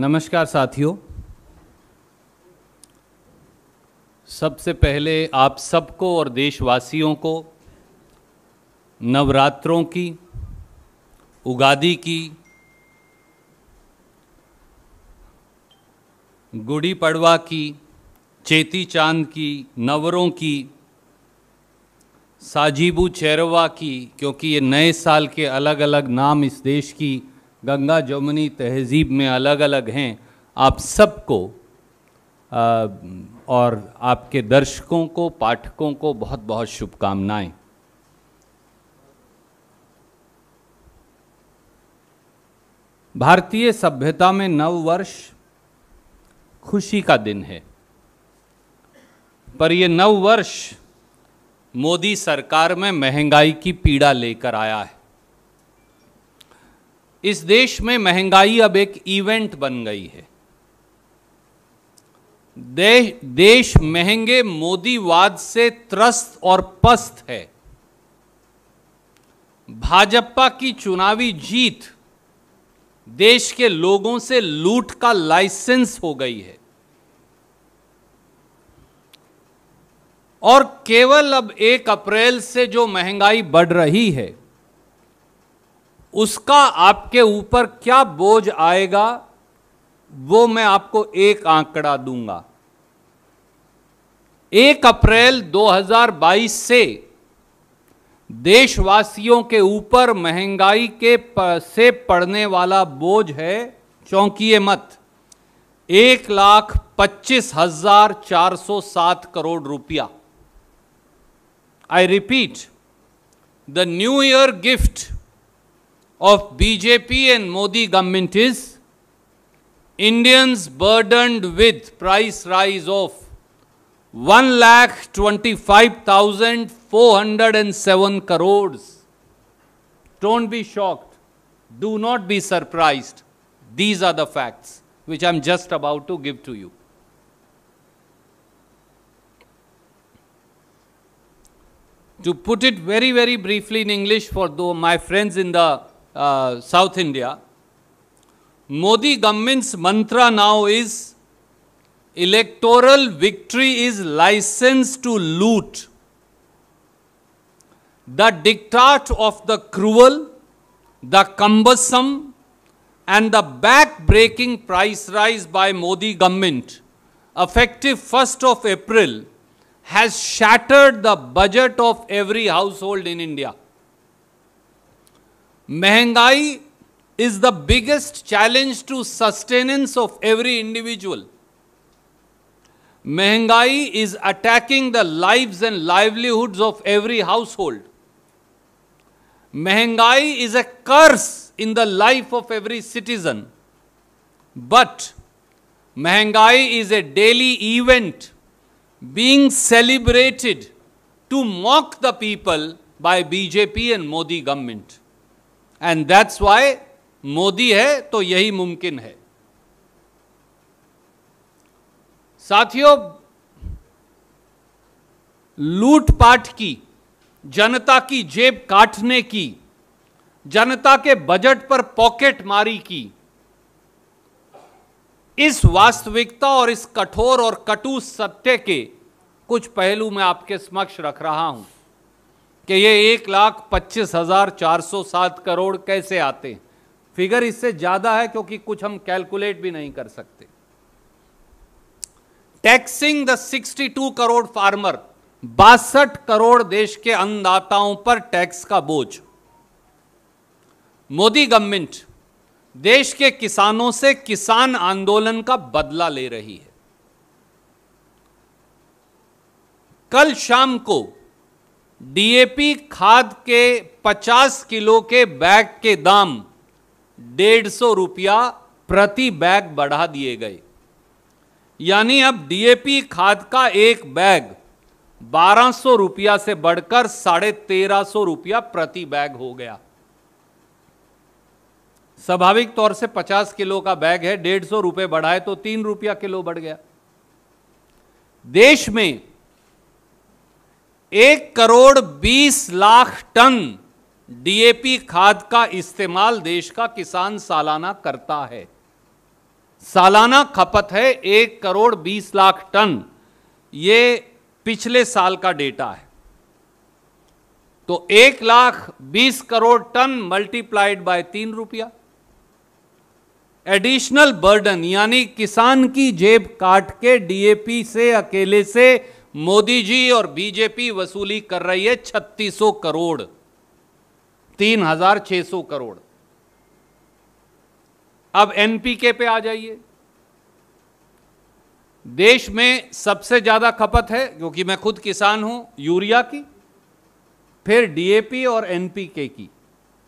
नमस्कार साथियों सबसे पहले आप सबको और देशवासियों को नवरात्रों की उगादी की गुड़ी पड़वा की चेती चांद की नवरों की साजीबू चैरवा की क्योंकि ये नए साल के अलग अलग नाम इस देश की गंगा जमुनी तहजीब में अलग अलग हैं आप सबको और आपके दर्शकों को पाठकों को बहुत बहुत शुभकामनाएं भारतीय सभ्यता में नव वर्ष खुशी का दिन है पर यह नव वर्ष मोदी सरकार में महंगाई की पीड़ा लेकर आया है इस देश में महंगाई अब एक इवेंट बन गई है दे, देश महंगे मोदीवाद से त्रस्त और पस्त है भाजपा की चुनावी जीत देश के लोगों से लूट का लाइसेंस हो गई है और केवल अब एक अप्रैल से जो महंगाई बढ़ रही है उसका आपके ऊपर क्या बोझ आएगा वो मैं आपको एक आंकड़ा दूंगा एक अप्रैल 2022 से देशवासियों के ऊपर महंगाई के से पड़ने वाला बोझ है चौंकिए मत एक लाख पच्चीस हजार चार सौ सात करोड़ रुपया I repeat the new year gift of BJP and Modi government is Indians burdened with price rise of 1,25,407 crores. Don't be shocked. Do not be surprised. These are the facts which I'm just about to give to you. To put it very, very briefly in English for my friends in the uh, South India. Modi government's mantra now is electoral victory is license to loot. The diktat of the cruel, the cumbersome, and the back-breaking price rise by Modi government, effective 1st of April, has shattered the budget of every household in India. Mehengai is the biggest challenge to sustenance of every individual. Mehengai is attacking the lives and livelihoods of every household. Mehengai is a curse in the life of every citizen. But Mehengai is a daily event being celebrated to mock the people by BJP and Modi government. And that's why Modi है तो यही मुमकिन है साथियों लूटपाट की जनता की जेब काटने की जनता के बजट पर पॉकेट मारी की इस वास्तविकता और इस कठोर और कटु सत्य के कुछ पहलू मैं आपके समक्ष रख रहा हूं कि ये एक लाख पच्चीस हज़ार चार सौ सात करोड़ कैसे आते हैं फिगर इससे ज़्यादा है क्योंकि कुछ हम कैलकुलेट भी नहीं कर सकते टैक्सिंग द 62 करोड़ फार्मर बासठ करोड़ देश के अन्नदाताओं पर टैक्स का बोझ मोदी गवर्नमेंट देश के किसानों से किसान आंदोलन का बदला ले रही है कल शाम को डीएपी खाद के 50 किलो के बैग के दाम डेढ़ सौ रुपया प्रति बैग बढ़ा दिए गए यानी अब डीएपी खाद का एक बैग बारह सौ रुपया से बढ़कर साढ़े तेरह सौ रुपया प्रति बैग हो गया स्वाभाविक तौर से पचास किलो का बैग है डेढ़ सौ रुपये बढ़ाए तो तीन रुपया किलो बढ़ गया देश में एक करोड़ बीस लाख टन डीएपी खाद का इस्तेमाल देश का किसान सालाना करता है सालाना खपत है एक करोड़ बीस लाख टन ये पिछले साल का डेटा है तो एक लाख बीस करोड़ टन मल्टीप्लाइड बाय तीन रुपया एडिशनल बर्डन यानी किसान की जेब काट के डीएपी से अकेले से मोदी जी और बीजेपी वसूली कर रही है 3600 करोड़ 3600 करोड़ अब एनपीके पे आ जाइए देश में सबसे ज्यादा खपत है क्योंकि मैं खुद किसान हूं यूरिया की फिर डीएपी और एनपीके की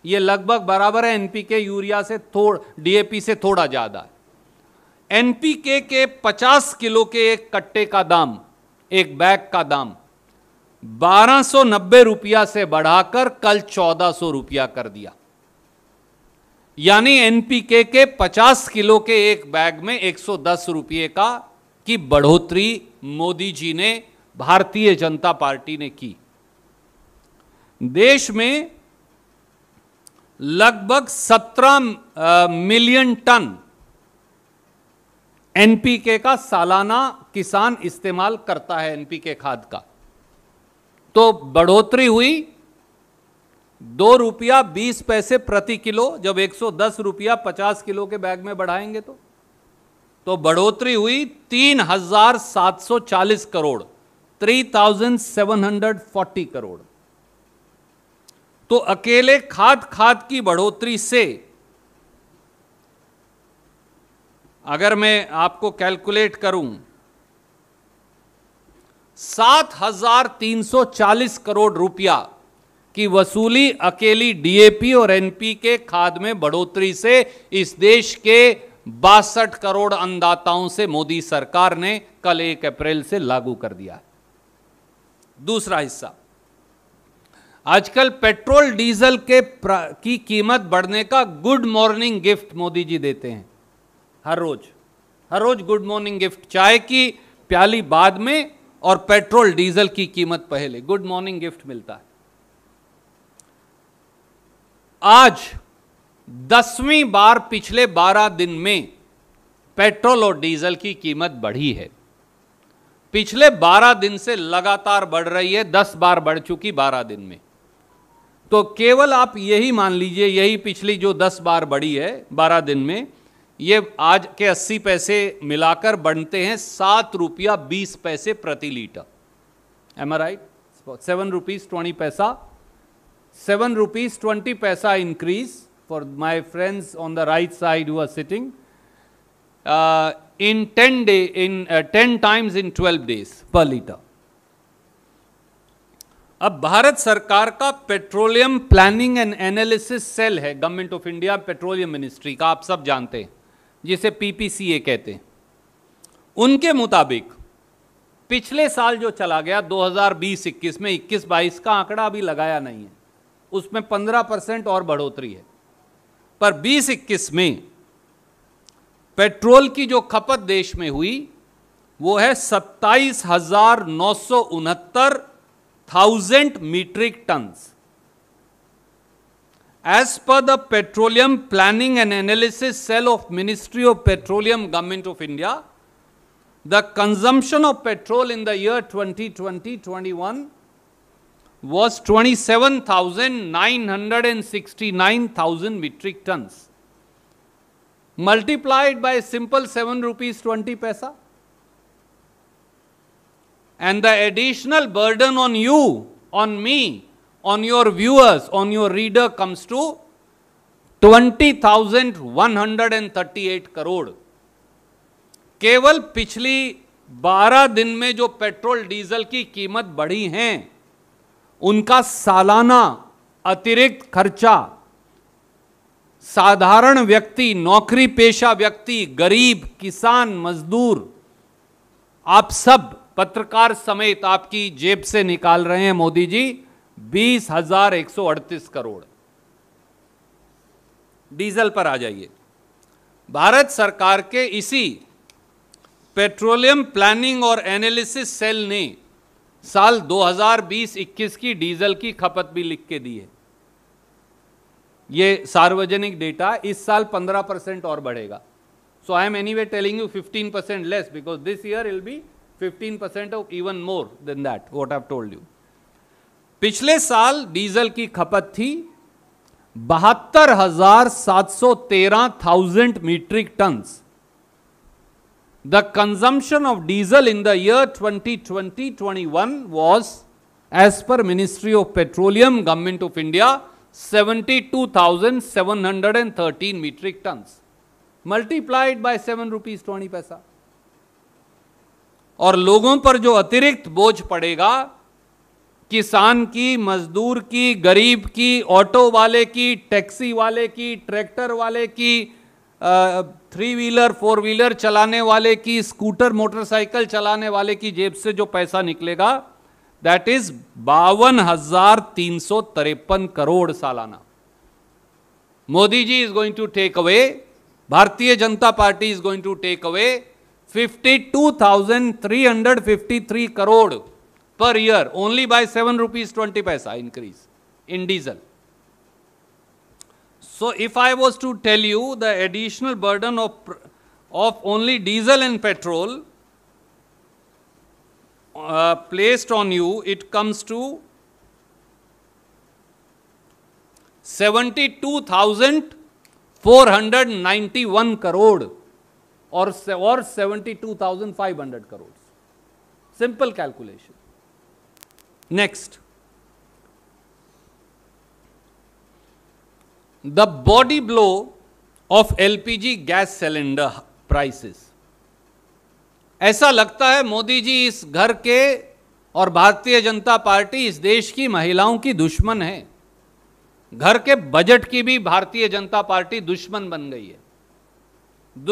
ये लगभग बराबर है एनपीके यूरिया से थोड़ा डीएपी से थोड़ा ज्यादा है एनपीके के 50 किलो के एक कट्टे का दाम एक बैग का दाम बारह सौ नब्बे रुपया से बढ़ाकर कल चौदह सौ रुपया कर दिया यानी एनपीके के 50 किलो के एक बैग में 110 रुपये का की बढ़ोतरी मोदी जी ने भारतीय जनता पार्टी ने की देश में लगभग 17 मिलियन टन एनपीके का सालाना किसान इस्तेमाल करता है एनपीके खाद का तो बढ़ोतरी हुई दो रुपया बीस पैसे प्रति किलो जब एक सौ दस रुपया पचास किलो के बैग में बढ़ाएंगे तो तो बढ़ोतरी हुई तीन हजार सात सौ चालीस crore three thousand seven hundred forty crore तो अकेले खाद खाद की बढ़ोतरी से अगर मैं आपको कैलकुलेट करूं 7,340 करोड़ रुपया की वसूली अकेली डीएपी और एनपी के खाद में बढ़ोतरी से इस देश के बासठ करोड़ अन्नदाताओं से मोदी सरकार ने कल एक अप्रैल से लागू कर दिया दूसरा हिस्सा आजकल पेट्रोल डीजल के की कीमत बढ़ने का good morning gift Modi ji देते हैं हर रोज हर रोज गुड मॉर्निंग गिफ्ट चाय की प्याली बाद में और पेट्रोल डीजल की कीमत पहले गुड मॉर्निंग गिफ्ट मिलता है आज दसवीं बार पिछले बारह दिन में पेट्रोल और डीजल की कीमत बढ़ी है पिछले बारह दिन से लगातार बढ़ रही है दस बार बढ़ चुकी बारह दिन में तो केवल आप यही मान लीजिए यही पिछली जो दस बार बढ़ी है बारह दिन में ये आज के 80 पैसे मिलाकर बढ़ते हैं सात रुपया बीस पैसे प्रति litre M R right seven rupees twenty paisa seven rupees twenty paisa increase for my friends on the right side who are sitting in ten day in ten times in twelve days पर लीटर अब भारत सरकार का petroleum planning and analysis cell है government of India petroleum ministry का आप सब जानते हैं जिसे पीपीसीए कहते हैं उनके मुताबिक पिछले साल जो चला गया 2020-21 में 21-22 का आंकड़ा अभी लगाया नहीं है उसमें 15 परसेंट और बढ़ोतरी है पर 2021 में पेट्रोल की जो खपत देश में हुई वो है सत्ताईस हजार नौ सौ उनहत्तर thousand metric tons As per the Petroleum Planning and Analysis Cell of Ministry of Petroleum Government of India, the consumption of petrol in the year 2020-21 was 27,969,000 metric tons. Multiplied by simple 7 rupees 20 paisa. And the additional burden on you, on me, on your viewers, on your reader comes to 20,138 crore केवल पिछली 12 दिन में जो petrol diesel की कीमत बढ़ी है उनका सालाना अतिरिक्त खर्चा साधारण व्यक्ति नौकरी पेशा व्यक्ति गरीब किसान मजदूर आप सब पत्रकार समेत आपकी जेब से निकाल रहे हैं मोदी जी बीस हजार एक सौ अड़तीस करोड़ डीजल पर आ जाइए भारत सरकार के इसी पेट्रोलियम प्लानिंग और एनालिसिस सेल ने साल 2020-21 की डीजल की खपत भी लिख के दी है ये सार्वजनिक डेटा इस साल 15 परसेंट और बढ़ेगा so I am anyway telling you 15 percent less because this year will be 15 percent of even more than that what have told you पिछले साल डीजल की खपत थी बहत्तर हजार सात सौ तेरह thousand metric ton the consumption of diesel in the year twenty one was as per ministry of petroleum government of India seventy two thousand seven hundred and thirteen metric ton multiplied by seven rupees twenty paisa और लोगों पर जो अतिरिक्त बोझ पड़ेगा किसान की मजदूर की गरीब की ऑटो वाले की टैक्सी वाले की ट्रैक्टर वाले की थ्री व्हीलर फोर व्हीलर चलाने वाले की स्कूटर मोटरसाइकिल चलाने वाले की जेब से जो पैसा निकलेगा दैट इज बावन हजार तीन सौ तिरपन करोड़ सालाना Modi ji is going to take away Bharatiya Janata Party is going to take away fifty two thousand three hundred fifty three crore per year only by 7 rupees 20 paisa increase in diesel. So if I was to tell you the additional burden of, of only diesel and petrol uh, placed on you, it comes to 72,491 crore or, or 72,500 crores. Simple calculation. Next the body blow of LPG gas cylinder prices ऐसा लगता है मोदी जी इस घर के और भारतीय Janata party इस देश की महिलाओं की दुश्मन है घर के बजट की भी भारतीय जनता पार्टी दुश्मन बन गई है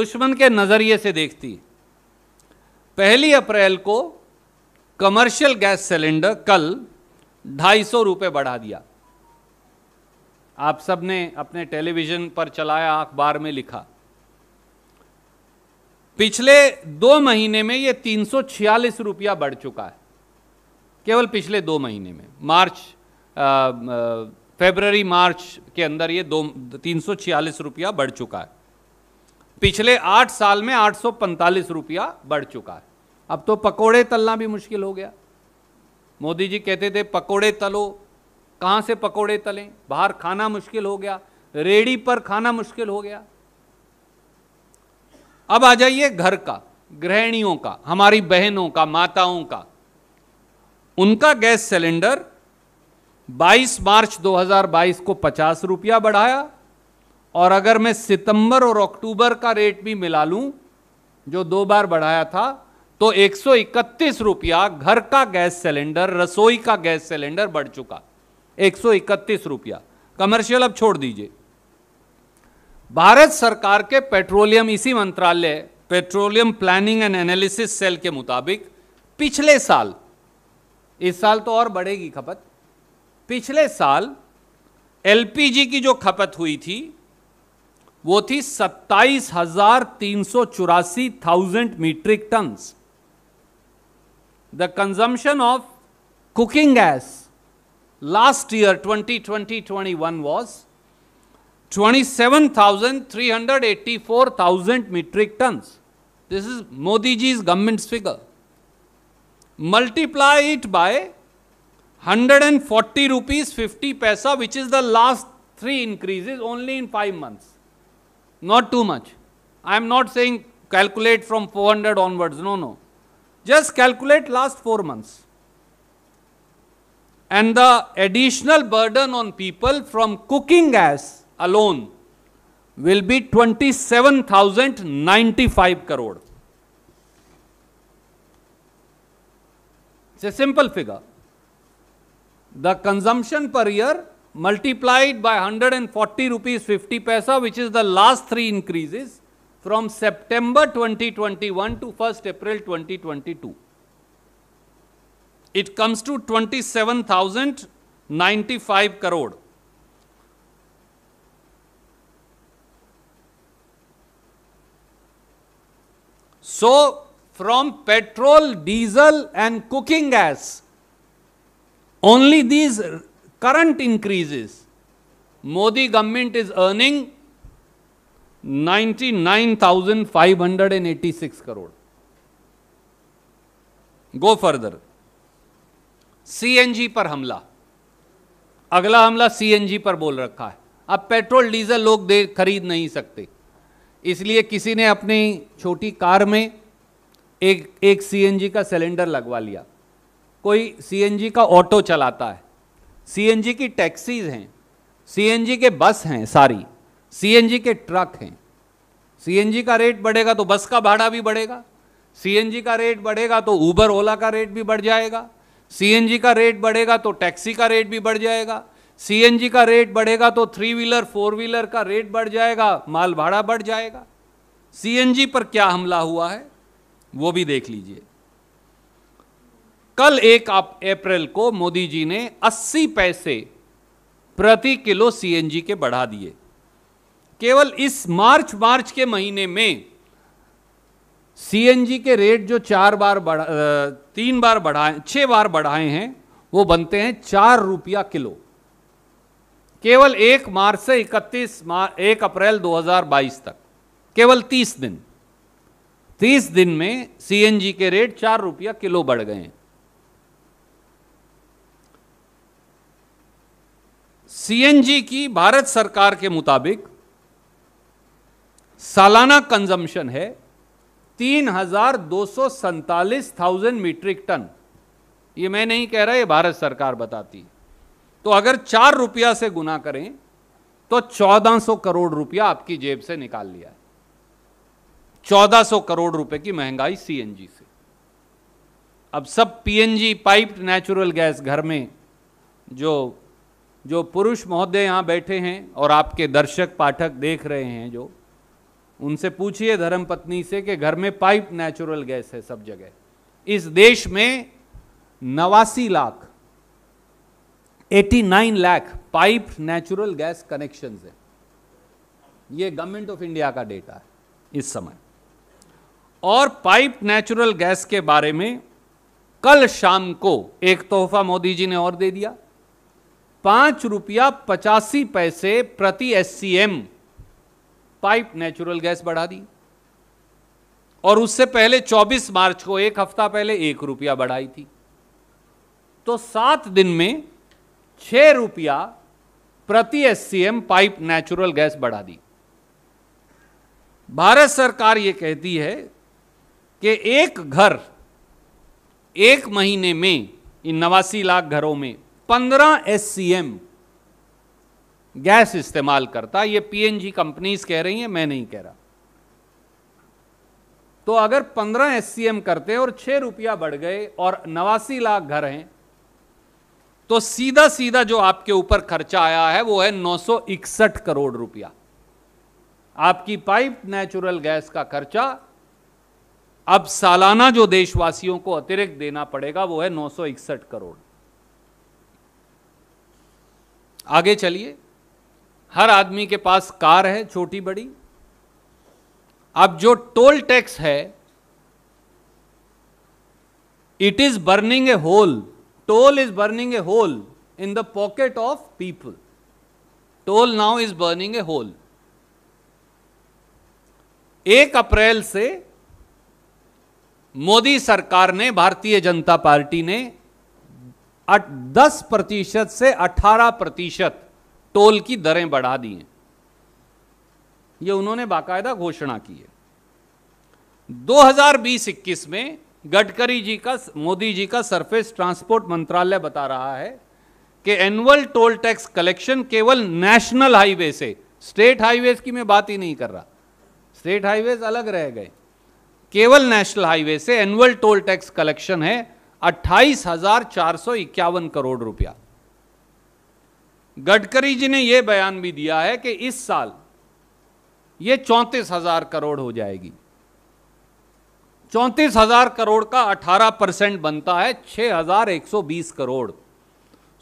दुश्मन के नज़रिए से देखती पहली अप्रैल को कमर्शियल गैस सिलेंडर कल ढाई सौ रुपये बढ़ा दिया आप सब ने अपने टेलीविजन पर चलाया अखबार में लिखा पिछले दो महीने में यह तीन सौ छियालीस रुपया बढ़ चुका है केवल पिछले दो महीने में मार्च फेबररी मार्च के अंदर यह दो तीन सौ छियालीस रुपया बढ़ चुका है पिछले आठ साल में आठ सौ पैंतालीस रुपया बढ़ चुका है अब तो पकोड़े तलना भी मुश्किल हो गया मोदी जी कहते थे पकोड़े तलो कहाँ से पकोड़े तलें बाहर खाना मुश्किल हो गया रेडी पर खाना मुश्किल हो गया अब आ जाइए घर का गृहिणियों का हमारी बहनों का माताओं का उनका गैस सिलेंडर 22 मार्च 2022 को पचास रुपया बढ़ाया और अगर मैं सितंबर और अक्टूबर का रेट भी मिला लूं जो दो बार बढ़ाया था तो एक रुपया घर का गैस सिलेंडर रसोई का गैस सिलेंडर बढ़ चुका एक रुपया कमर्शियल अब छोड़ दीजिए भारत सरकार के पेट्रोलियम इसी मंत्रालय petroleum planning and analysis cell के मुताबिक पिछले साल इस साल तो और बढ़ेगी खपत पिछले साल एलपीजी की जो खपत हुई थी वो थी सत्ताईस हजार तीन सौ चौरासी thousand metric tons the consumption of cooking gas last year 2020-21 was 27,384,000 metric tons. This is Modiji's government's figure. Multiply it by 140 rupees 50 paisa which is the last three increases only in 5 months. Not too much. I am not saying calculate from 400 onwards. No, no. Just calculate last 4 months. And the additional burden on people from cooking gas alone will be 27,095 crore. It's a simple figure. The consumption per year multiplied by 140 rupees 50 paisa, which is the last three increases, from September 2021 to 1st April 2022. It comes to 27,095 crore. So, from petrol, diesel and cooking gas, only these current increases, Modi government is earning 99,586 crore go further CNG पर हमला अगला हमला CNG पर बोल रखा है अब petrol diesel लोग दे खरीद नहीं सकते इसलिए किसी ने अपनी छोटी कार में एक एक सीएनजी का सिलेंडर लगवा लिया कोई सीएनजी का ऑटो चलाता है सीएनजी की टैक्सीज हैं सीएनजी के बस हैं सारी सीएनजी के ट्रक हैं सीएनजी का रेट बढ़ेगा तो बस का भाड़ा भी बढ़ेगा सीएनजी का रेट बढ़ेगा तो ऊबर ओला का रेट भी बढ़ जाएगा सीएनजी का रेट बढ़ेगा तो टैक्सी का रेट भी बढ़ जाएगा सीएनजी का रेट बढ़ेगा तो थ्री व्हीलर फोर व्हीलर का रेट बढ़ जाएगा माल भाड़ा बढ़ जाएगा सीएनजी पर क्या हमला हुआ है वो भी देख लीजिए कल एक अप्रैल को मोदी जी ने 80 पैसे प्रति किलो सीएनजी के बढ़ा दिए केवल इस मार्च मार्च के महीने में सीएनजी के रेट जो चार बार बढ़ा तीन बार बढ़ाए छह बार बढ़ाए हैं वो बनते हैं चार रुपया किलो केवल एक मार्च से इकतीस मार्च एक अप्रैल 2022 तक केवल तीस दिन तीस दिन में सीएनजी के रेट चार रुपया किलो बढ़ गए हैं सीएनजी की भारत सरकार के मुताबिक सालाना कंजम्पशन है तीन हजार दो सौ सैतालीस थाउजेंड मीट्रिक टन ये मैं नहीं कह रहा ये भारत सरकार बताती तो अगर चार रुपया से गुना करें तो चौदह सौ करोड़ रुपया आपकी जेब से निकाल लिया है चौदह सौ करोड़ रुपए की महंगाई सीएनजी से अब सब पीएनजी पाइप नेचुरल गैस घर में जो जो पुरुष महोदय यहाँ बैठे हैं और आपके दर्शक पाठक देख रहे हैं जो उनसे पूछिए धर्म पत्नी से कि घर में पाइप नेचुरल गैस है सब जगह इस देश में नवासी lakh 89 lakh pipe natural gas connection है यह गवर्नमेंट ऑफ इंडिया का डेटा है इस समय और पाइप नेचुरल गैस के बारे में कल शाम को एक तोहफा मोदी जी ने और दे दिया पांच रुपया पचासी पैसे प्रति S C M pipe natural gas बढ़ा दी और उससे पहले 24 मार्च को एक हफ्ता पहले एक रुपया बढ़ाई थी तो सात दिन में छह रुपया प्रति एस पाइप नेचुरल गैस बढ़ा दी भारत सरकार यह कहती है कि एक घर एक महीने में इन नवासी लाख घरों में पंद्रह एस गैस इस्तेमाल करता ये पीएनजी कंपनीज कह रही हैं मैं नहीं कह रहा तो अगर 15 एस करते और छह रुपया बढ़ गए और नवासी लाख घर हैं तो सीधा सीधा जो आपके ऊपर खर्चा आया है वो है नौ करोड़ रुपया आपकी पाइप नेचुरल गैस का खर्चा अब सालाना जो देशवासियों को अतिरिक्त देना पड़ेगा वो है नौ करोड़ आगे चलिए हर आदमी के पास कार है छोटी बड़ी अब जो टोल टैक्स है it is burning a hole toll is burning a hole in the pocket of people toll now is burning a hole एक अप्रैल से मोदी सरकार ने भारतीय जनता पार्टी ने दस प्रतिशत से अठारह प्रतिशत टोल की दरें बढ़ा दी हैं ये उन्होंने बाकायदा घोषणा की है 2020-21 में गडकरी जी का मोदी जी का सरफेस ट्रांसपोर्ट मंत्रालय बता रहा है कि एनुअल टोल टैक्स कलेक्शन केवल नेशनल हाईवे से स्टेट हाईवेज की मैं बात ही नहीं कर रहा स्टेट हाईवेज अलग रह गए केवल नेशनल हाईवे से एनुअल टोल टैक्स कलेक्शन है अट्ठाईस हजार चार सौ इक्यावन करोड़ रुपया गडकरी जी ने यह बयान भी दिया है कि इस साल यह चौंतीस हजार करोड़ हो जाएगी चौंतीस हजार करोड़ का 18 परसेंट बनता है 6,120 crore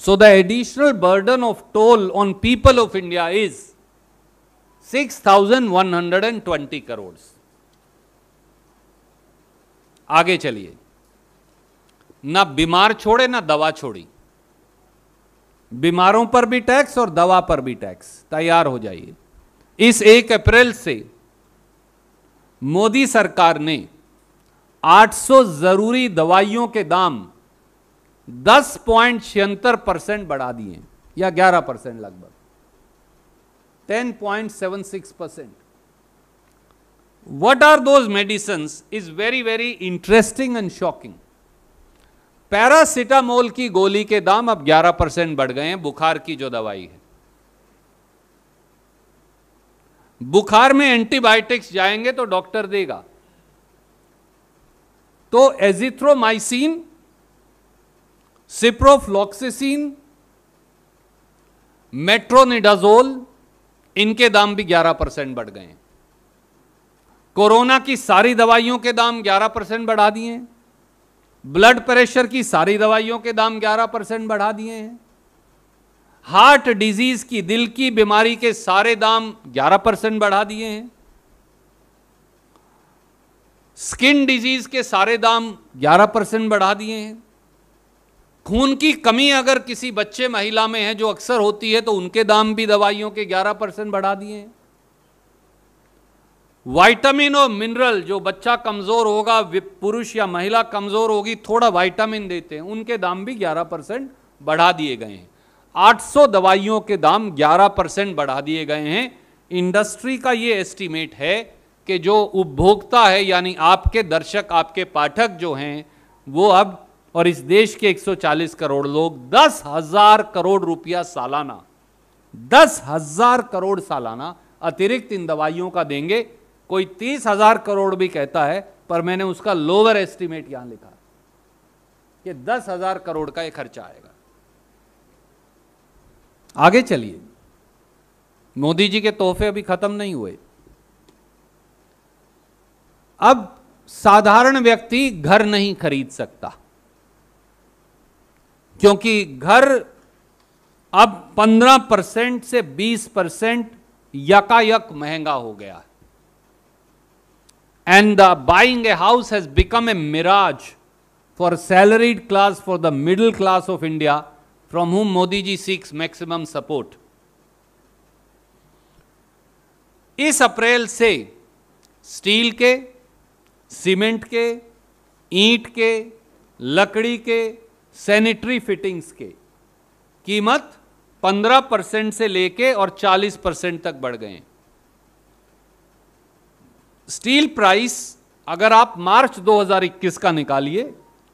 so the additional burden of toll on people of India is 6,120 crore आगे चलिए ना बीमार छोड़े ना दवा छोड़ी बीमारों पर भी टैक्स और दवा पर भी टैक्स तैयार हो जाइए इस एक अप्रैल से मोदी सरकार ने 800 जरूरी दवाइयों के दाम दस पॉइंट छिहत्तर परसेंट बढ़ा दिए या 11 परसेंट लगभग ten point seven six percent what are those medicines is very very interesting and shocking paracetamol की गोली के दाम अब 11 परसेंट बढ़ गए हैं बुखार की जो दवाई है बुखार में एंटीबायोटिक्स जाएंगे तो डॉक्टर देगा तो एजिथ्रोमाइसिन सिप्रोफ्लॉक्सिसिन मेट्रोनिडाजोल इनके दाम भी 11 परसेंट बढ़ गए हैं कोरोना की सारी दवाइयों के दाम 11 परसेंट बढ़ा दिए हैं ब्लड प्रेशर की सारी दवाइयों के दाम 11 परसेंट बढ़ा दिए हैं हार्ट डिजीज की दिल की बीमारी के सारे दाम 11 परसेंट बढ़ा दिए हैं स्किन डिजीज के सारे दाम 11 परसेंट बढ़ा दिए हैं खून की कमी अगर किसी बच्चे महिला में है जो अक्सर होती है तो उनके दाम भी दवाइयों के 11 परसेंट बढ़ा दिए हैं वाइटामिन और मिनरल जो बच्चा कमज़ोर होगा पुरुष या महिला कमज़ोर होगी थोड़ा वाइटामिन देते हैं उनके दाम भी 11 परसेंट बढ़ा दिए गए हैं 800 दवाइयों के दाम 11 परसेंट बढ़ा दिए गए हैं इंडस्ट्री का ये एस्टीमेट है कि जो उपभोक्ता है यानी आपके दर्शक आपके पाठक जो हैं वो अब और इस देश के 140 करोड़ लोग दस हजार करोड़ रुपया सालाना दस हजार करोड़ सालाना अतिरिक्त इन दवाइयों का देंगे कोई तीस हजार करोड़ भी कहता है पर मैंने उसका लोअर एस्टिमेट यहां लिखा कि दस हजार करोड़ का यह खर्चा आएगा आगे चलिए मोदी जी के तोहफे अभी खत्म नहीं हुए अब साधारण व्यक्ति घर नहीं खरीद सकता क्योंकि घर अब 15 परसेंट से 20 परसेंट यकायक महंगा हो गया है and the buying a house has become a mirage for salaried class, for the middle class of India, from whom Modi ji seeks maximum support. इस अप्रैल से स्टील के सीमेंट के ईंट के लकड़ी के सैनिटरी फिटिंग्स के कीमत 15 परसेंट से लेके और 40 परसेंट तक बढ़ गए हैं स्टील प्राइस अगर आप मार्च 2021 का निकालिए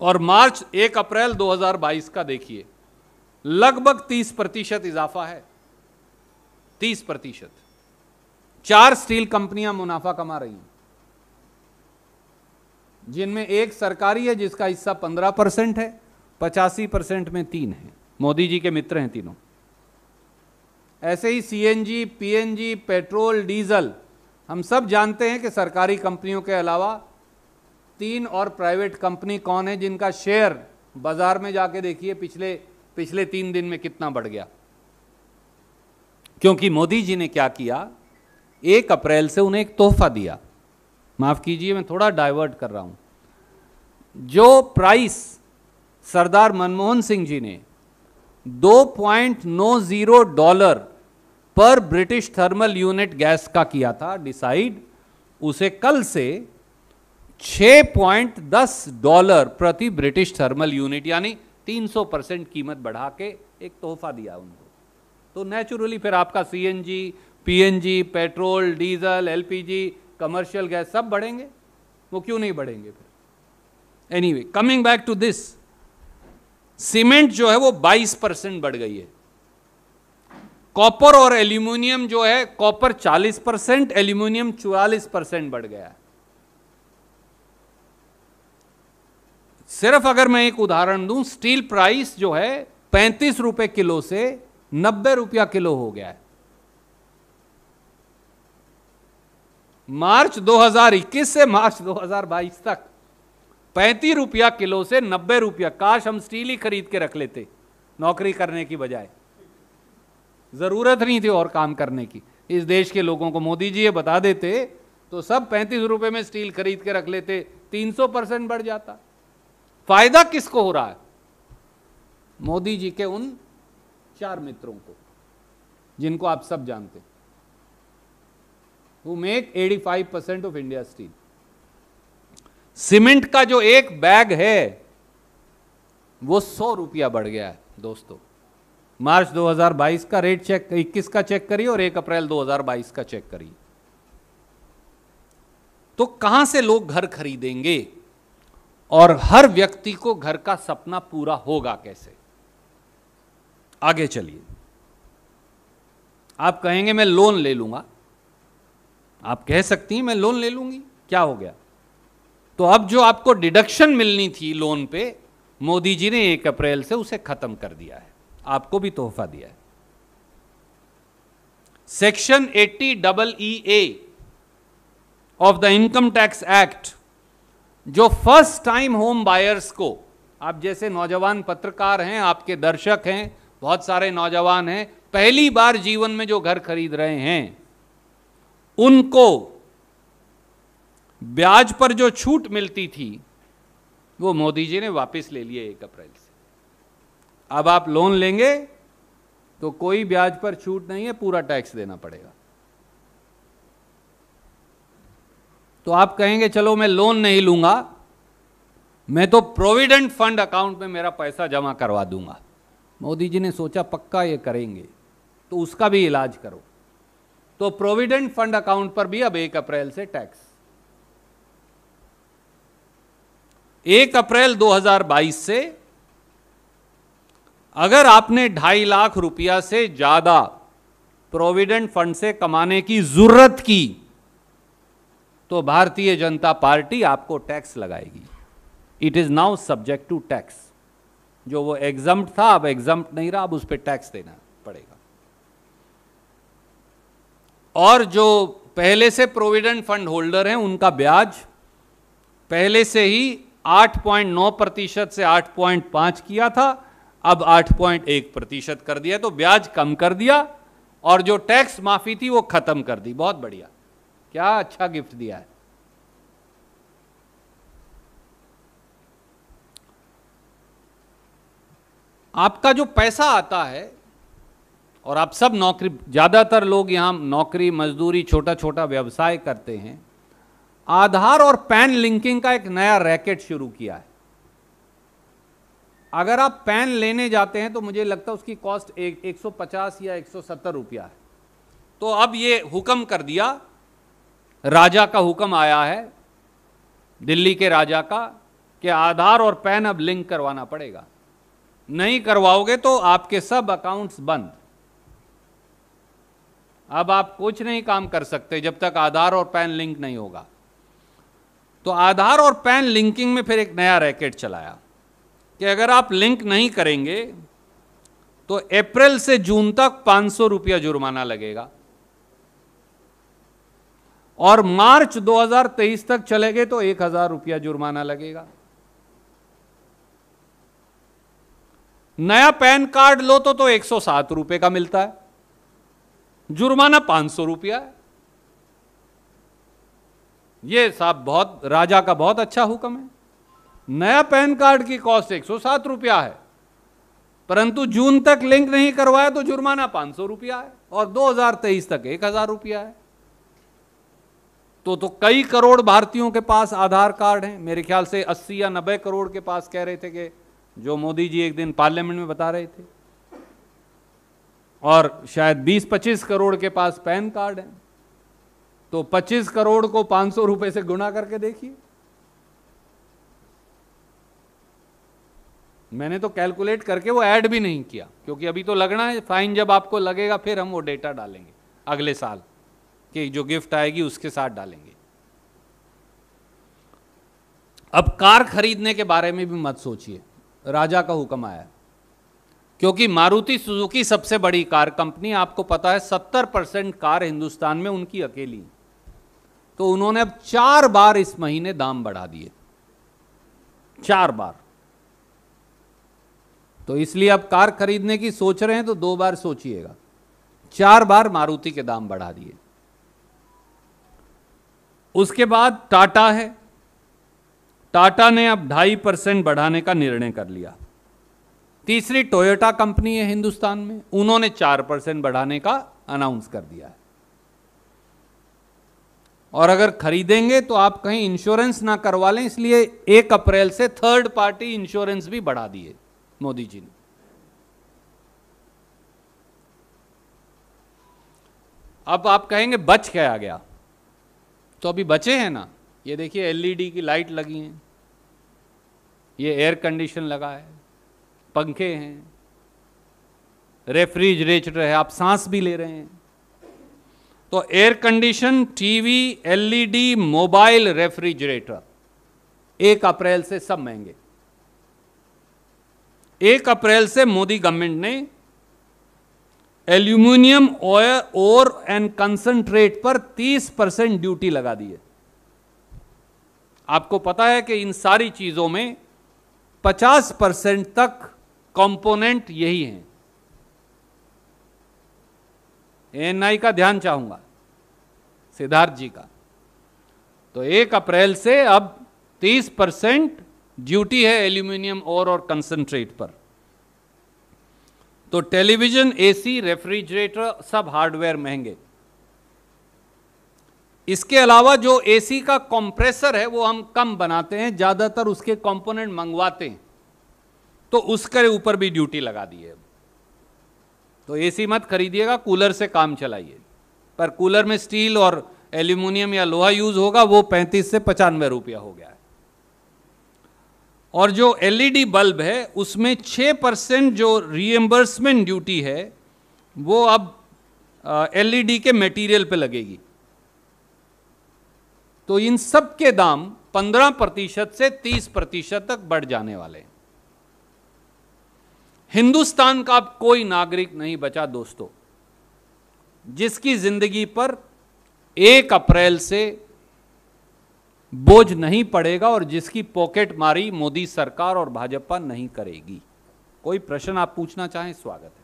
और मार्च 1 अप्रैल 2022 का देखिए लगभग 30 प्रतिशत इजाफा है 30 प्रतिशत चार स्टील कंपनियां मुनाफा कमा रही हैं जिनमें एक सरकारी है जिसका हिस्सा पंद्रह परसेंट है पचासी परसेंट में तीन है मोदी जी के मित्र हैं तीनों ऐसे ही सीएनजी पीएनजी पेट्रोल डीजल हम सब जानते हैं कि सरकारी कंपनियों के अलावा तीन और प्राइवेट कंपनी कौन है जिनका शेयर बाज़ार में जाके देखिए पिछले पिछले तीन दिन में कितना बढ़ गया क्योंकि मोदी जी ने क्या किया एक अप्रैल से उन्हें एक तोहफा दिया माफ़ कीजिए मैं थोड़ा डाइवर्ट कर रहा हूं जो प्राइस सरदार मनमोहन सिंह जी ने 2.90 डॉलर पर ब्रिटिश थर्मल यूनिट गैस का किया था डिसाइड उसे कल से 6.10 डॉलर प्रति ब्रिटिश थर्मल यूनिट यानी 300 परसेंट कीमत बढ़ा के एक तोहफा दिया उनको तो नेचुरली फिर आपका CNG, PNG, petrol diesel LPG, commercial gas सब बढ़ेंगे वो क्यों नहीं बढ़ेंगे फिर anyway coming back to this cement जो है वो 22 परसेंट बढ़ गई है कॉपर और एल्यूमिनियम जो है कॉपर 40 परसेंट एल्यूमिनियम 44 परसेंट बढ़ गया है सिर्फ अगर मैं एक उदाहरण दूं स्टील प्राइस जो है पैंतीस रुपए किलो से नब्बे रुपया किलो हो गया है मार्च 2021 से मार्च 2022 तक पैंतीस रुपया किलो से नब्बे रुपया काश हम स्टील ही खरीद के रख लेते नौकरी करने की बजाय ज़रूरत नहीं थी और काम करने की इस देश के लोगों को मोदी जी ये बता देते तो सब पैंतीस रुपए में स्टील खरीद के रख लेते तीन सौ परसेंट बढ़ जाता फायदा किसको हो रहा है मोदी जी के उन चार मित्रों को जिनको आप सब जानते who make 85 percent of India steel cement का जो एक बैग है वो सौ रुपया बढ़ गया है दोस्तों मार्च 2022 का रेट चेक 21 का चेक करिए और 1 अप्रैल 2022 का चेक करिए तो कहां से लोग घर खरीदेंगे और हर व्यक्ति को घर का सपना पूरा होगा कैसे आगे चलिए आप कहेंगे मैं लोन ले लूंगा आप कह सकती हैं मैं लोन ले लूंगी क्या हो गया तो अब जो आपको डिडक्शन मिलनी थी लोन पे मोदी जी ने एक अप्रैल से उसे खत्म कर दिया है आपको भी तोहफा दिया है section eighty double E A of the income tax act जो फर्स्ट टाइम होम बायर्स को आप जैसे नौजवान पत्रकार हैं आपके दर्शक हैं बहुत सारे नौजवान हैं पहली बार जीवन में जो घर खरीद रहे हैं उनको ब्याज पर जो छूट मिलती थी वो मोदी जी ने वापस ले लिया एक अप्रैल से अब आप लोन लेंगे तो कोई ब्याज पर छूट नहीं है पूरा टैक्स देना पड़ेगा तो आप कहेंगे चलो मैं लोन नहीं लूंगा मैं तो प्रोविडेंट फंड अकाउंट में मेरा पैसा जमा करवा दूंगा मोदी जी ने सोचा पक्का ये करेंगे तो उसका भी इलाज करो तो प्रोविडेंट फंड अकाउंट पर भी अब एक अप्रैल से टैक्स एक अप्रैल 2022 से अगर आपने ढाई लाख रुपया से ज़्यादा प्रोविडेंट फंड से कमाने की जरूरत की तो भारतीय जनता पार्टी आपको टैक्स लगाएगी it is now subject to tax जो वो एग्जाम था अब एग्जाम नहीं रहा अब उस पर टैक्स देना पड़ेगा और जो पहले से प्रोविडेंट फंड होल्डर हैं उनका ब्याज पहले से ही 8.9 प्रतिशत से 8.5 किया था अब 8.1 प्रतिशत कर दिया तो ब्याज कम कर दिया और जो टैक्स माफी थी वो खत्म कर दी बहुत बढ़िया क्या अच्छा गिफ्ट दिया है आपका जो पैसा आता है और आप सब नौकरी ज़्यादातर लोग यहां नौकरी मजदूरी छोटा छोटा व्यवसाय करते हैं आधार और पैन लिंकिंग का एक नया रैकेट शुरू किया है अगर आप पैन लेने जाते हैं तो मुझे लगता है उसकी कॉस्ट एक एक सौ पचास या एक सौ सत्तर रुपया है तो अब ये हुक्म कर दिया राजा का हुक्म आया है दिल्ली के राजा का कि आधार और पैन अब लिंक करवाना पड़ेगा नहीं करवाओगे तो आपके सब अकाउंट्स बंद अब आप कुछ नहीं काम कर सकते जब तक आधार और पैन लिंक नहीं होगा तो आधार और पैन लिंकिंग में फिर एक नया रैकेट चलाया कि अगर आप लिंक नहीं करेंगे तो अप्रैल से जून तक पांच सौ रुपया जुर्माना लगेगा और मार्च 2023 तक चले गए तो एक हजार रुपया जुर्माना लगेगा नया पैन कार्ड लो तो तो एक सौ सात रुपये का मिलता है जुर्माना पांच सौ रुपया है ये साहब बहुत राजा का बहुत अच्छा हुक्म है नया पैन कार्ड की कॉस्ट एक सौ सात रुपया है परंतु जून तक लिंक नहीं करवाया तो जुर्माना पांच सौ रुपया है और 2023 तक एक हजार रुपया है तो तो कई करोड़ भारतीयों के पास आधार कार्ड है मेरे ख्याल से 80 या 90 करोड़ के पास कह रहे थे कि जो मोदी जी एक दिन पार्लियामेंट में बता रहे थे और शायद 20-25 करोड़ के पास पैन कार्ड है तो 25 करोड़ को पांच सौ से गुणा करके देखिए मैंने तो कैलकुलेट करके वो ऐड भी नहीं किया क्योंकि अभी तो लगना है फाइन जब आपको लगेगा फिर हम वो डेटा डालेंगे अगले साल कि जो गिफ्ट आएगी उसके साथ डालेंगे अब कार खरीदने के बारे में भी मत सोचिए राजा का हुक्म आया क्योंकि मारुति सुजुकी सबसे बड़ी कार कंपनी आपको पता है सत्तर परसेंट कार हिंदुस्तान में उनकी अकेली तो उन्होंने अब चार बार इस महीने दाम बढ़ा दिए चार बार तो इसलिए आप कार खरीदने की सोच रहे हैं तो दो बार सोचिएगा चार बार मारुति के दाम बढ़ा दिए उसके बाद टाटा है टाटा ने अब ढाई परसेंट बढ़ाने का निर्णय कर लिया तीसरी टोयोटा कंपनी है हिंदुस्तान में उन्होंने चार परसेंट बढ़ाने का अनाउंस कर दिया है और अगर खरीदेंगे तो आप कहीं इंश्योरेंस ना करवा लें इसलिए एक अप्रैल से थर्ड पार्टी इंश्योरेंस भी बढ़ा दिए मोदी जी ने अब आप कहेंगे बच क्या गया तो अभी बचे हैं ना ये देखिए एलईडी की लाइट लगी है ये एयर कंडीशन लगा है पंखे हैं रेफ्रिजरेटर है आप सांस भी ले रहे हैं तो air condition TV LED mobile refrigerator एक अप्रैल से सब महंगे एक अप्रैल से मोदी गवर्नमेंट ने एल्यूमिनियम और एंड कंसंट्रेट पर 30 परसेंट ड्यूटी लगा दी है आपको पता है कि इन सारी चीज़ों में 50 परसेंट तक कंपोनेंट यही हैं एएनआई का ध्यान चाहूंगा सिद्धार्थ जी का तो एक अप्रैल से अब 30 परसेंट ड्यूटी है एल्यूमिनियम और और कंसनट्रेट पर तो टेलीविजन एसी रेफ्रिजरेटर सब हार्डवेयर महंगे इसके अलावा जो एसी का कंप्रेसर है वो हम कम बनाते हैं ज़्यादातर उसके कंपोनेंट मंगवाते हैं तो उसके ऊपर भी ड्यूटी लगा दी है तो एसी मत खरीदिएगा कूलर से काम चलाइए पर कूलर में स्टील और एल्यूमिनियम या लोहा यूज़ होगा वो पैंतीस से पचानवे रुपया हो गया है और जो एलईडी बल्ब e है उसमें छः परसेंट जो रीएम्बर्समेंट ड्यूटी है वो अब एलईडी e के मटेरियल पे लगेगी तो इन सब के दाम 15 प्रतिशत से 30 प्रतिशत तक बढ़ जाने वाले हैं हिंदुस्तान का अब कोई नागरिक नहीं बचा दोस्तों जिसकी जिंदगी पर एक अप्रैल से बोझ नहीं पड़ेगा और जिसकी पॉकेट मारी मोदी सरकार और भाजपा नहीं करेगी कोई प्रश्न आप पूछना चाहें स्वागत है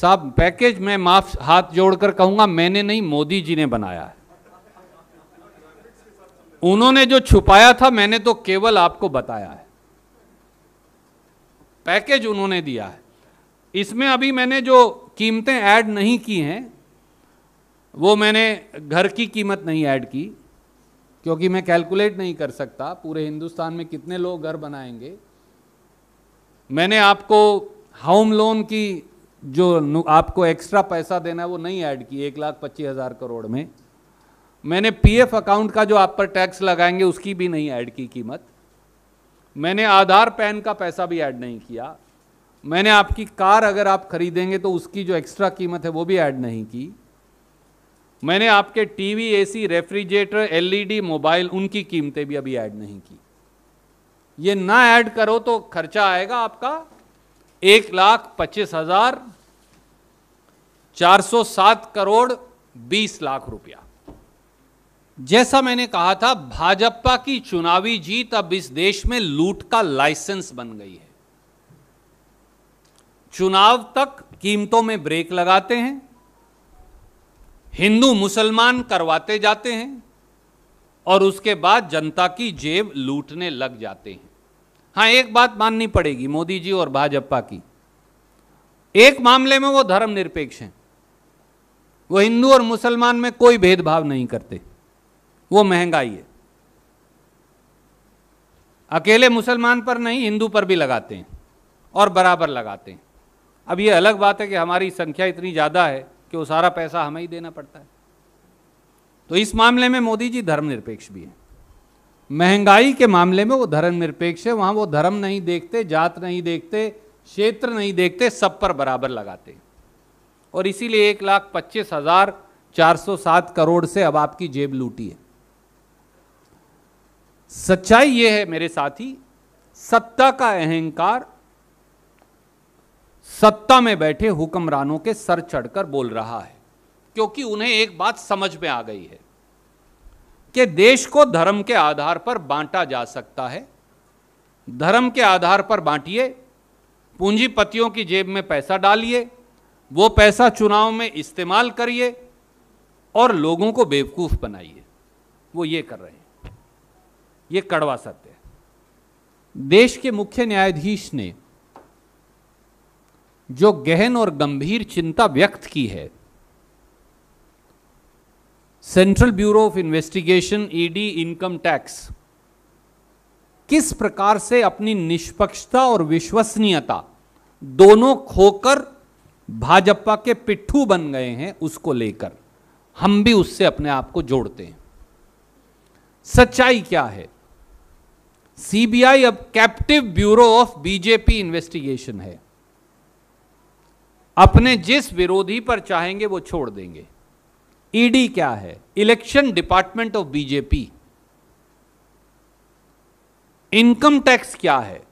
साहब पैकेज मैं माफ हाथ जोड़कर कहूंगा मैंने नहीं मोदी जी ने बनाया है उन्होंने जो छुपाया था मैंने तो केवल आपको बताया है पैकेज उन्होंने दिया है इसमें अभी मैंने जो कीमतें ऐड नहीं की हैं वो मैंने घर की कीमत नहीं ऐड की क्योंकि मैं कैलकुलेट नहीं कर सकता पूरे हिंदुस्तान में कितने लोग घर बनाएंगे मैंने आपको होम लोन की जो आपको एक्स्ट्रा पैसा देना है वो नहीं ऐड की एक लाख पच्चीस हज़ार करोड़ में मैंने पीएफ अकाउंट का जो आप पर टैक्स लगाएंगे उसकी भी नहीं ऐड की कीमत मैंने आधार पैन का पैसा भी ऐड नहीं किया मैंने आपकी कार अगर आप खरीदेंगे तो उसकी जो एक्स्ट्रा कीमत है वो भी ऐड नहीं की मैंने आपके TV AC refrigerator LED mobile उनकी कीमतें भी अभी ऐड नहीं की ये ना ऐड करो तो खर्चा आएगा आपका एक लाख पच्चीस हजार चार सौ सात करोड़ बीस लाख रुपया जैसा मैंने कहा था भाजपा की चुनावी जीत अब इस देश में लूट का लाइसेंस बन गई है चुनाव तक कीमतों में ब्रेक लगाते हैं हिंदू मुसलमान करवाते जाते हैं और उसके बाद जनता की जेब लूटने लग जाते हैं हाँ एक बात माननी पड़ेगी मोदी जी और भाजपा की एक मामले में वो धर्मनिरपेक्ष हैं वो हिंदू और मुसलमान में कोई भेदभाव नहीं करते वो महंगाई है अकेले मुसलमान पर नहीं हिंदू पर भी लगाते हैं और बराबर लगाते हैं अब ये अलग बात है कि हमारी संख्या इतनी ज़्यादा है कि वो सारा पैसा हमें ही देना पड़ता है तो इस मामले में मोदी जी धर्मनिरपेक्ष भी हैं महंगाई के मामले में वो धर्मनिरपेक्ष है वहाँ वो धर्म नहीं देखते जात नहीं देखते क्षेत्र नहीं देखते सब पर बराबर लगाते और इसीलिए एक लाख पच्चीस हजार चार सौ सात करोड़ से अब आपकी जेब लूटी है सच्चाई ये है मेरे साथी सत्ता का अहंकार सत्ता में बैठे हुक्मरानों के सर चढ़कर बोल रहा है क्योंकि उन्हें एक बात समझ में आ गई है कि देश को धर्म के आधार पर बांटा जा सकता है धर्म के आधार पर बांटिए पूंजीपतियों की जेब में पैसा डालिए वो पैसा चुनाव में इस्तेमाल करिए और लोगों को बेवकूफ़ बनाइए वो ये कर रहे हैं ये कड़वा सत्य है देश के मुख्य न्यायाधीश ने जो गहन और गंभीर चिंता व्यक्त की है Central Bureau of Investigation ED income tax किस प्रकार से अपनी निष्पक्षता और विश्वसनीयता दोनों खोकर भाजपा के पिट्ठू बन गए हैं उसको लेकर हम भी उससे अपने आप को जोड़ते हैं सच्चाई क्या है सीबीआई अब captive bureau of BJP investigation है अपने जिस विरोधी पर चाहेंगे वो छोड़ देंगे ईडी e क्या है election department of BJP income tax क्या है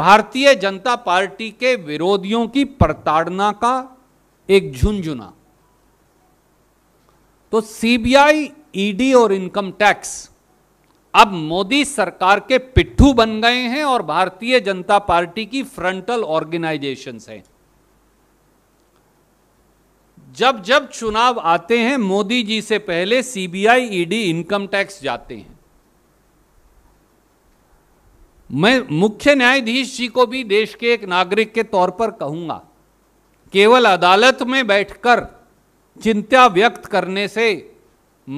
भारतीय जनता पार्टी के विरोधियों की प्रताड़ना का एक झुंझुना तो सीबीआई ईडी e और इनकम टैक्स अब मोदी सरकार के पिट्ठू बन गए हैं और भारतीय जनता पार्टी की फ्रंटल ऑर्गेनाइजेशंस हैं जब जब चुनाव आते हैं मोदी जी से पहले सीबीआई ईडी इनकम टैक्स जाते हैं मैं मुख्य न्यायाधीश जी को भी देश के एक नागरिक के तौर पर कहूंगा केवल अदालत में बैठकर चिंता व्यक्त करने से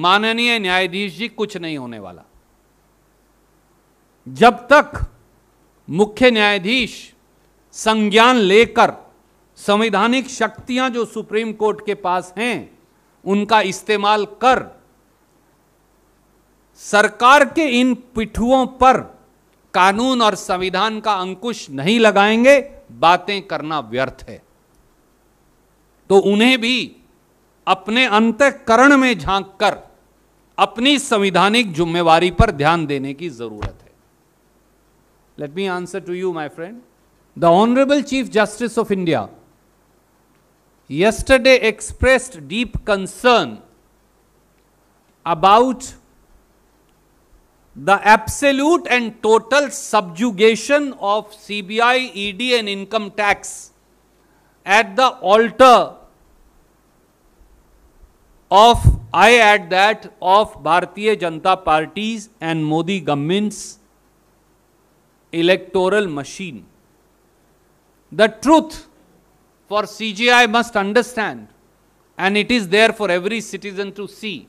माननीय न्यायाधीश जी कुछ नहीं होने वाला जब तक मुख्य न्यायाधीश संज्ञान लेकर संवैधानिक शक्तियां जो सुप्रीम कोर्ट के पास हैं उनका इस्तेमाल कर सरकार के इन पिठुओं पर कानून और संविधान का अंकुश नहीं लगाएंगे बातें करना व्यर्थ है तो उन्हें भी अपने अंतकरण में झांक कर अपनी संविधानिक जिम्मेवारी पर ध्यान देने की जरूरत है let me answer to you my friend the honourable chief justice of India yesterday expressed deep concern about the absolute and total subjugation of CBI, ED, and income tax at the altar of, I add that, of Bharatiya Janta parties and Modi government's electoral machine. The truth For CGI must understand, and it is there for every citizen to see,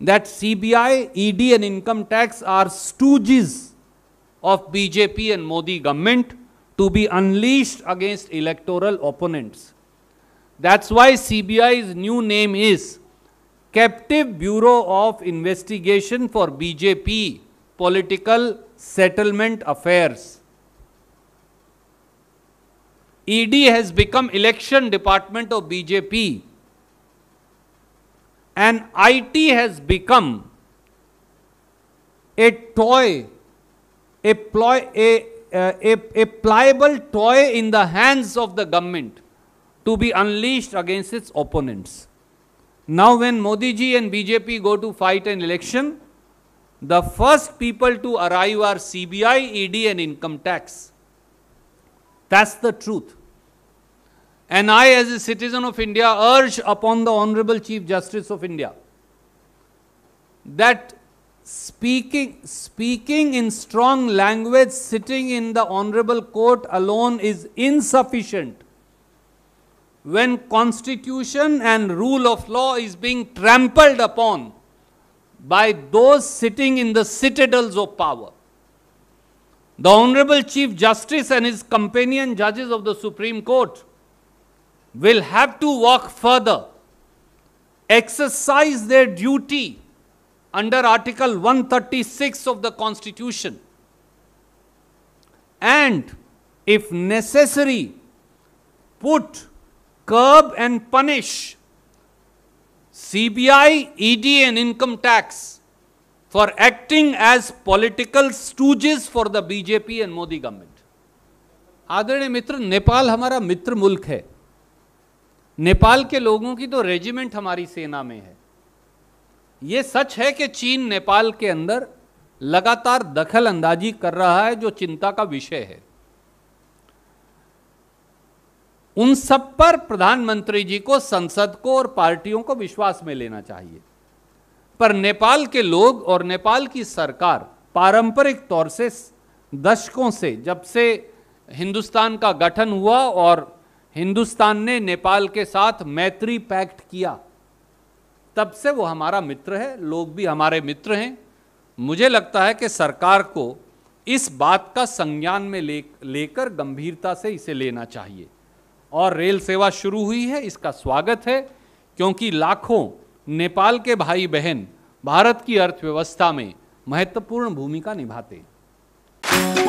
that CBI, ED and income tax are stooges of BJP and Modi government to be unleashed against electoral opponents. That's why CBI's new name is Captive Bureau of Investigation for BJP Political Settlement Affairs. ED has become election department of BJP and IT has become a toy, a, ploy, a, a, uh, a, a pliable toy in the hands of the government to be unleashed against its opponents. Now when Modi ji and BJP go to fight an election, the first people to arrive are CBI, ED and income tax. That's the truth. And I, as a citizen of India, urge upon the Honorable Chief Justice of India that speaking, speaking in strong language, sitting in the Honorable Court alone is insufficient when constitution and rule of law is being trampled upon by those sitting in the citadels of power the Honorable Chief Justice and his companion judges of the Supreme Court will have to walk further, exercise their duty under Article 136 of the Constitution, and if necessary, put, curb, and punish CBI, ED, and income tax for acting as political stooges for the BJP and Modi government. आदरणीय मित्र नेपाल हमारा मित्र मुल्क है नेपाल के लोगों की तो regiment हमारी सेना में है यह सच है कि चीन नेपाल के अंदर लगातार दखल अंदाजी कर रहा है जो चिंता का विषय है उन सब पर प्रधानमंत्री जी को संसद को और पार्टियों को विश्वास में लेना चाहिए पर नेपाल के लोग और नेपाल की सरकार पारंपरिक तौर से दशकों से जब से हिंदुस्तान का गठन हुआ और हिंदुस्तान ने नेपाल के साथ मैत्री पैक्ट किया तब से वो हमारा मित्र है लोग भी हमारे मित्र हैं मुझे लगता है कि सरकार को इस बात का संज्ञान में ले लेकर गंभीरता से इसे लेना चाहिए और रेल सेवा शुरू हुई है इसका स्वागत है क्योंकि लाखों नेपाल के भाई बहन भारत की अर्थव्यवस्था में महत्वपूर्ण भूमिका निभाते हैं